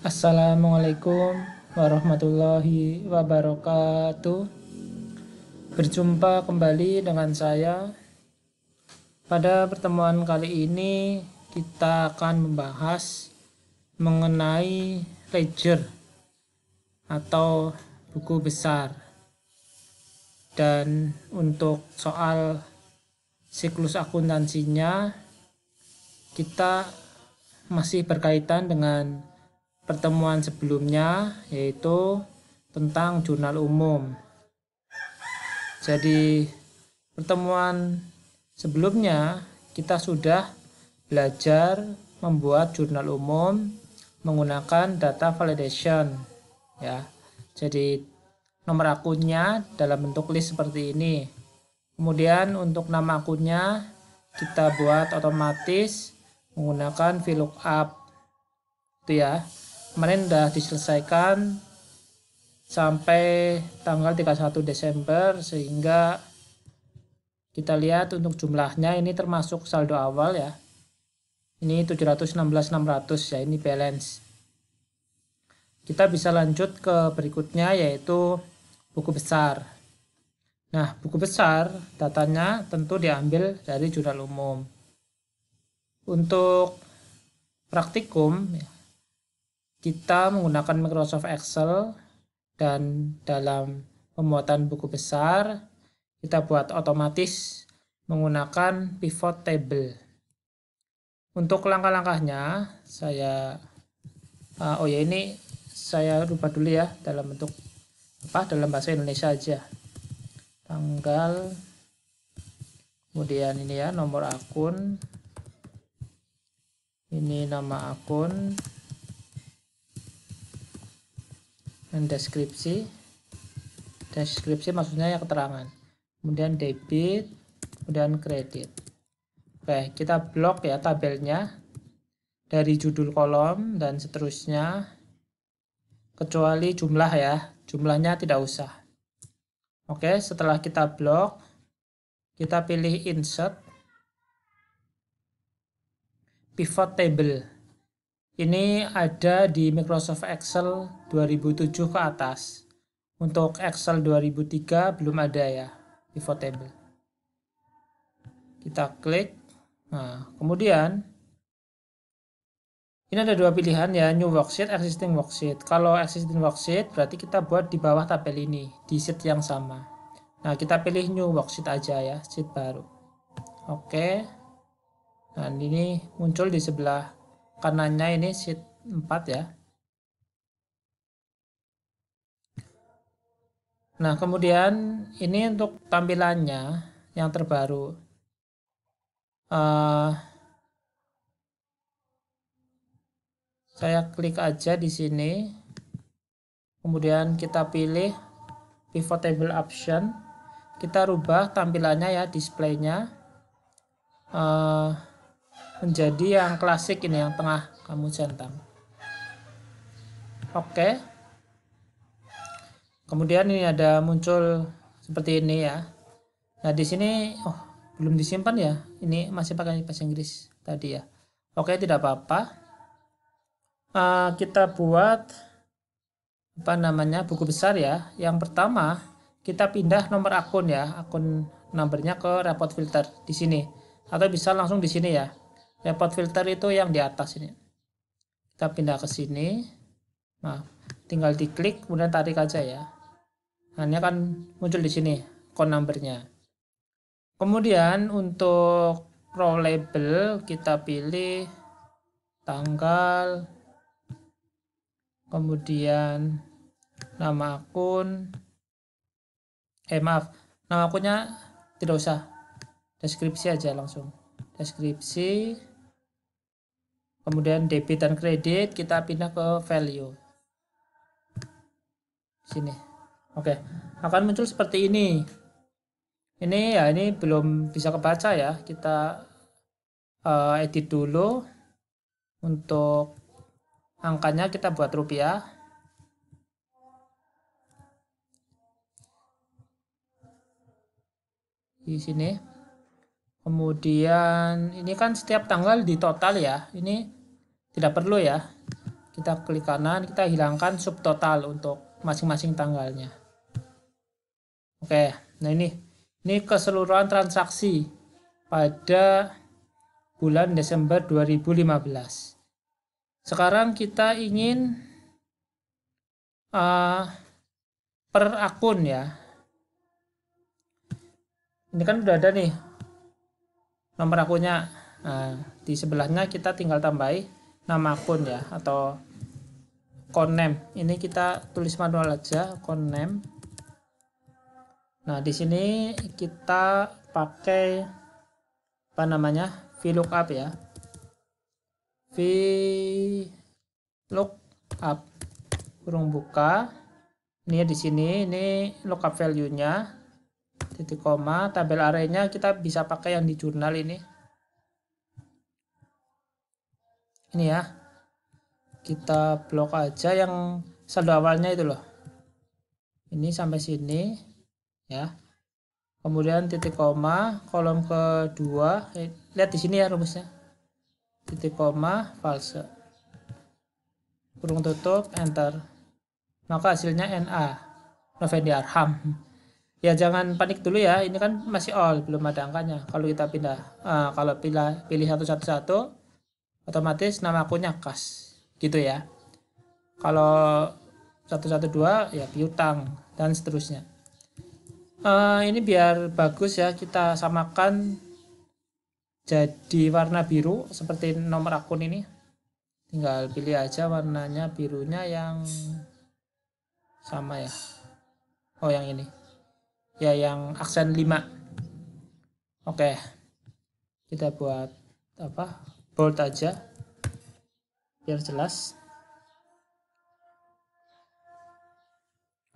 Assalamualaikum warahmatullahi wabarakatuh. Berjumpa kembali dengan saya. Pada pertemuan kali ini kita akan membahas mengenai ledger atau buku besar. Dan untuk soal siklus akuntansinya kita masih berkaitan dengan pertemuan sebelumnya yaitu tentang jurnal umum. Jadi pertemuan sebelumnya kita sudah belajar membuat jurnal umum menggunakan data validation ya. Jadi nomor akunnya dalam bentuk list seperti ini. Kemudian untuk nama akunnya kita buat otomatis menggunakan VLOOKUP. Itu ya kemarin sudah diselesaikan sampai tanggal 31 Desember sehingga kita lihat untuk jumlahnya ini termasuk saldo awal ya ini 716.600 ya ini balance kita bisa lanjut ke berikutnya yaitu buku besar nah buku besar datanya tentu diambil dari jurnal umum untuk praktikum ya, kita menggunakan Microsoft Excel dan dalam pembuatan buku besar kita buat otomatis menggunakan pivot table. Untuk langkah-langkahnya saya uh, oh ya ini saya rubah dulu ya dalam bentuk apa dalam bahasa Indonesia aja. Tanggal kemudian ini ya nomor akun ini nama akun dan deskripsi deskripsi maksudnya ya keterangan kemudian debit kemudian kredit oke kita blok ya tabelnya dari judul kolom dan seterusnya kecuali jumlah ya jumlahnya tidak usah oke setelah kita blok kita pilih insert pivot table ini ada di Microsoft Excel 2007 ke atas. Untuk Excel 2003 belum ada ya, pivot table. Kita klik. Nah, kemudian ini ada dua pilihan ya, new worksheet, existing worksheet. Kalau existing worksheet berarti kita buat di bawah tabel ini, di sheet yang sama. Nah, kita pilih new worksheet aja ya, sheet baru. Oke. Nah, ini muncul di sebelah kanannya ini sheet 4 ya. Nah, kemudian ini untuk tampilannya yang terbaru. Uh, saya klik aja di sini. Kemudian kita pilih pivot table option. Kita rubah tampilannya ya, displaynya. Uh, menjadi yang klasik ini yang tengah kamu centang oke kemudian ini ada muncul seperti ini ya nah di sini oh belum disimpan ya ini masih pakai bahasa Inggris tadi ya oke tidak apa-apa uh, kita buat apa namanya buku besar ya yang pertama kita pindah nomor akun ya akun numbernya ke report filter di sini atau bisa langsung di sini ya Repot filter itu yang di atas ini. Kita pindah ke sini. Nah, tinggal diklik kemudian tarik aja ya. Nah, ini akan muncul di sini account numbernya. Kemudian untuk row label kita pilih tanggal kemudian nama akun eh maaf nama akunnya tidak usah deskripsi aja langsung deskripsi kemudian debit dan kredit kita pindah ke value sini oke akan muncul seperti ini ini ya ini belum bisa kebaca ya kita uh, edit dulu untuk angkanya kita buat rupiah di sini kemudian ini kan setiap tanggal di total ya ini tidak perlu ya kita klik kanan kita hilangkan subtotal untuk masing-masing tanggalnya oke nah ini ini keseluruhan transaksi pada bulan Desember 2015 sekarang kita ingin uh, per akun ya ini kan udah ada nih nomor akunnya nah, di sebelahnya kita tinggal tambahin nama akun ya atau konem ini kita tulis manual aja konem nah di sini kita pakai apa namanya vlookup ya vlookup kurung buka ini di sini ini lookup value nya titik koma tabel areanya kita bisa pakai yang di jurnal ini ini ya kita blok aja yang saldo awalnya itu loh ini sampai sini ya kemudian titik koma kolom kedua eh, lihat di sini ya rumusnya titik koma false kurung tutup enter maka hasilnya NA Novendi Arham ya jangan panik dulu ya ini kan masih all belum ada angkanya kalau kita pindah uh, kalau pilih pilih satu satu satu otomatis nama akunnya kas gitu ya kalau 112 ya piutang dan seterusnya uh, ini biar bagus ya kita samakan jadi warna biru seperti nomor akun ini tinggal pilih aja warnanya birunya yang sama ya oh yang ini ya yang aksen 5 oke okay. kita buat apa bold aja biar jelas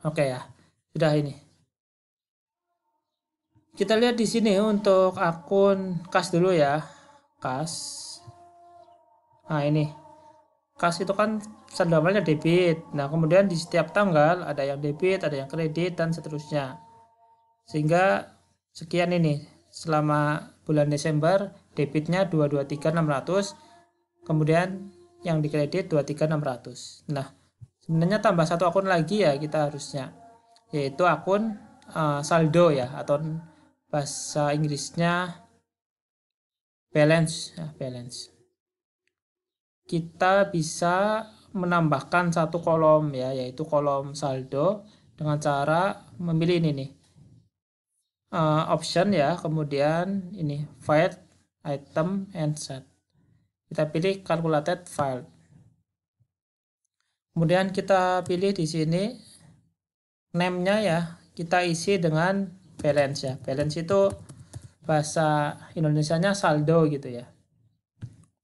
oke okay ya sudah ini kita lihat di sini untuk akun kas dulu ya kas nah ini kas itu kan sandalnya debit nah kemudian di setiap tanggal ada yang debit ada yang kredit dan seterusnya sehingga sekian ini selama bulan Desember debitnya 223600 kemudian yang dikredit 23600 nah sebenarnya tambah satu akun lagi ya kita harusnya yaitu akun uh, saldo ya atau bahasa Inggrisnya balance ya, balance kita bisa menambahkan satu kolom ya yaitu kolom saldo dengan cara memilih ini nih eh, option ya kemudian ini file item, and set. Kita pilih calculated file. Kemudian kita pilih di sini name-nya ya, kita isi dengan balance ya. Balance itu bahasa Indonesianya saldo gitu ya.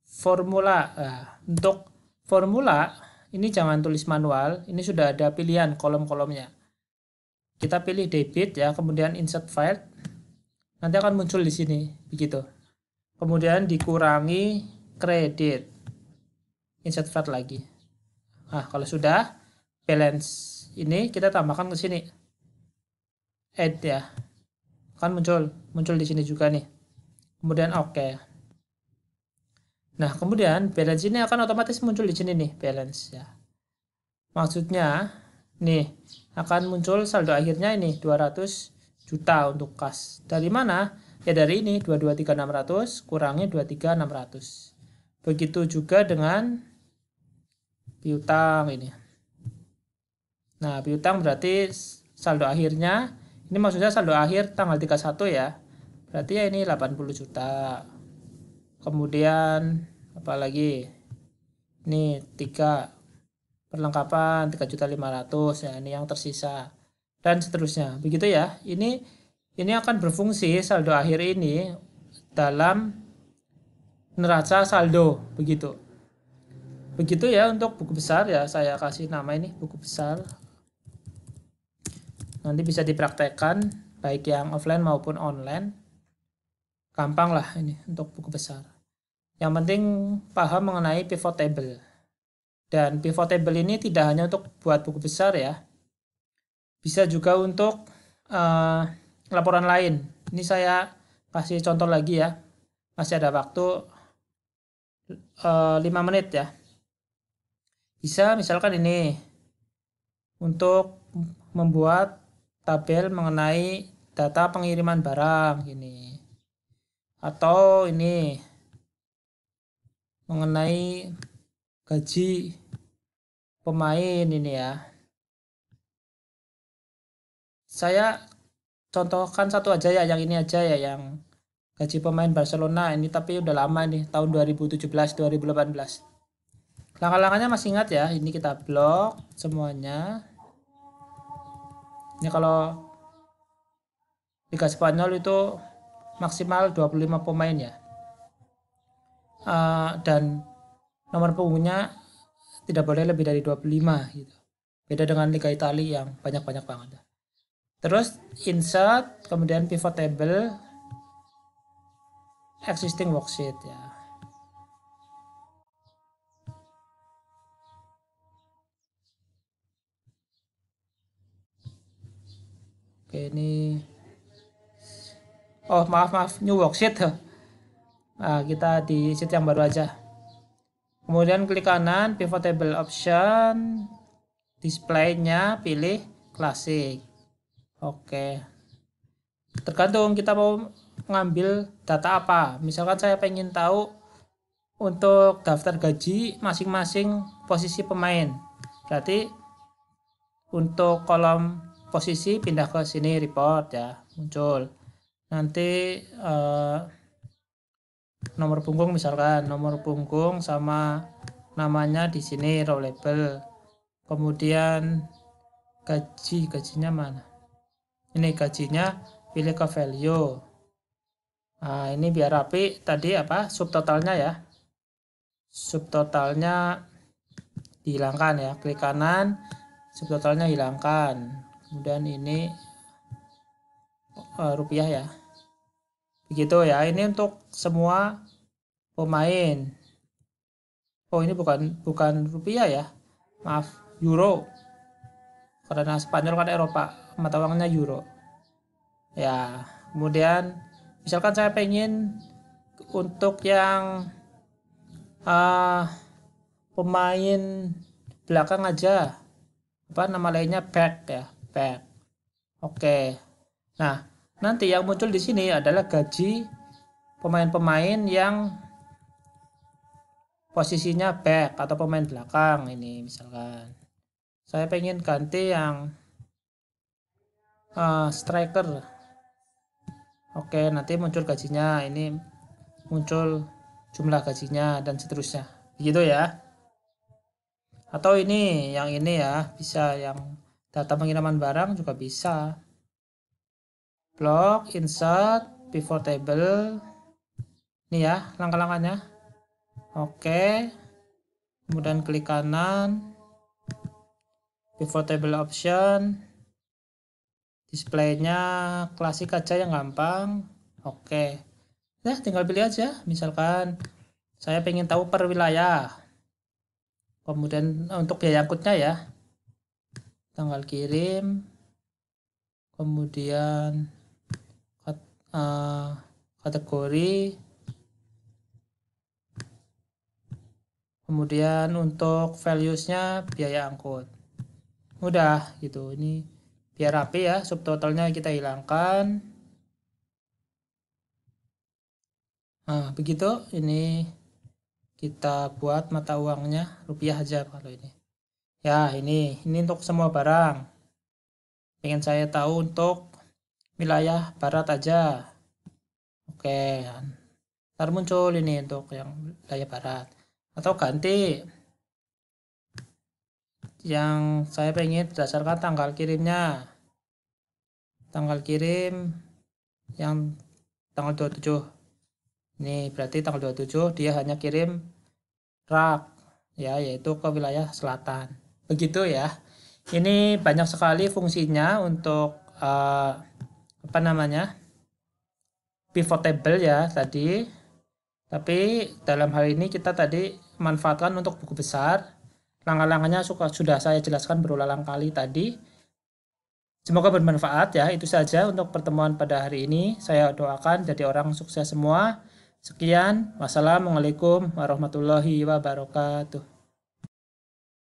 Formula nah, untuk formula ini jangan tulis manual, ini sudah ada pilihan kolom-kolomnya. Kita pilih debit ya, kemudian insert file. Nanti akan muncul di sini begitu kemudian dikurangi kredit insert fat lagi nah kalau sudah balance ini kita tambahkan ke sini add ya kan muncul muncul di sini juga nih kemudian oke okay. nah kemudian balance ini akan otomatis muncul di sini nih balance ya maksudnya nih akan muncul saldo akhirnya ini 200 juta untuk kas dari mana Ya dari ini 223600 kurangi 23600. Begitu juga dengan piutang ini. Nah, piutang berarti saldo akhirnya ini maksudnya saldo akhir tanggal 31 ya. Berarti ya ini 80 juta. Kemudian apalagi ini 3 perlengkapan 3.500 ya ini yang tersisa dan seterusnya. Begitu ya. Ini ini akan berfungsi saldo akhir ini dalam neraca saldo begitu. Begitu ya untuk buku besar ya saya kasih nama ini buku besar. Nanti bisa dipraktekkan baik yang offline maupun online. Gampang lah ini untuk buku besar. Yang penting paham mengenai pivot table. Dan pivot table ini tidak hanya untuk buat buku besar ya. Bisa juga untuk uh, laporan lain. Ini saya kasih contoh lagi ya. Masih ada waktu uh, eh, 5 menit ya. Bisa misalkan ini untuk membuat tabel mengenai data pengiriman barang ini atau ini mengenai gaji pemain ini ya saya contohkan satu aja ya yang ini aja ya yang gaji pemain Barcelona ini tapi udah lama nih tahun 2017 2018 langkah-langkahnya masih ingat ya ini kita blok semuanya ini kalau Liga Spanyol itu maksimal 25 pemain ya uh, dan nomor punggungnya tidak boleh lebih dari 25 gitu beda dengan Liga Italia yang banyak-banyak banget ya terus insert kemudian pivot table existing worksheet ya Oke ini Oh maaf maaf new worksheet Nah kita di sheet yang baru aja Kemudian klik kanan pivot table option display nya pilih klasik Oke. Tergantung kita mau ngambil data apa. Misalkan saya pengen tahu untuk daftar gaji masing-masing posisi pemain. Berarti untuk kolom posisi pindah ke sini report ya, muncul. Nanti eh, nomor punggung misalkan, nomor punggung sama namanya di sini row label. Kemudian gaji, gajinya mana? ini gajinya pilih ke value nah ini biar rapi tadi apa subtotalnya ya subtotalnya dihilangkan ya klik kanan subtotalnya hilangkan kemudian ini uh, rupiah ya begitu ya ini untuk semua pemain oh ini bukan bukan rupiah ya maaf euro karena Spanyol kan Eropa mata uangnya euro ya kemudian misalkan saya pengen untuk yang uh, pemain belakang aja apa nama lainnya back ya back oke okay. nah nanti yang muncul di sini adalah gaji pemain-pemain yang posisinya back atau pemain belakang ini misalkan saya pengen ganti yang uh, striker oke nanti muncul gajinya ini muncul jumlah gajinya dan seterusnya begitu ya atau ini yang ini ya bisa yang data pengiriman barang juga bisa blog insert pivot table ini ya langkah-langkahnya oke kemudian klik kanan pivotable option displaynya klasik aja yang gampang oke okay. ya tinggal pilih aja misalkan saya pengen tahu per wilayah kemudian eh, untuk biaya angkutnya ya tanggal kirim kemudian eh, kategori kemudian untuk values nya biaya angkut udah gitu ini biar rapi ya subtotalnya kita hilangkan nah begitu ini kita buat mata uangnya rupiah aja kalau ini ya ini ini untuk semua barang pengen saya tahu untuk wilayah barat aja oke ntar muncul ini untuk yang wilayah barat atau ganti yang saya pengen berdasarkan tanggal kirimnya tanggal kirim yang tanggal 27 ini berarti tanggal 27 dia hanya kirim rak ya yaitu ke wilayah selatan begitu ya ini banyak sekali fungsinya untuk uh, apa namanya pivotable ya tadi tapi dalam hal ini kita tadi manfaatkan untuk buku besar Langkah-langkahnya sudah saya jelaskan berulang kali tadi. Semoga bermanfaat ya. Itu saja untuk pertemuan pada hari ini. Saya doakan jadi orang sukses semua. Sekian. Wassalamualaikum warahmatullahi wabarakatuh.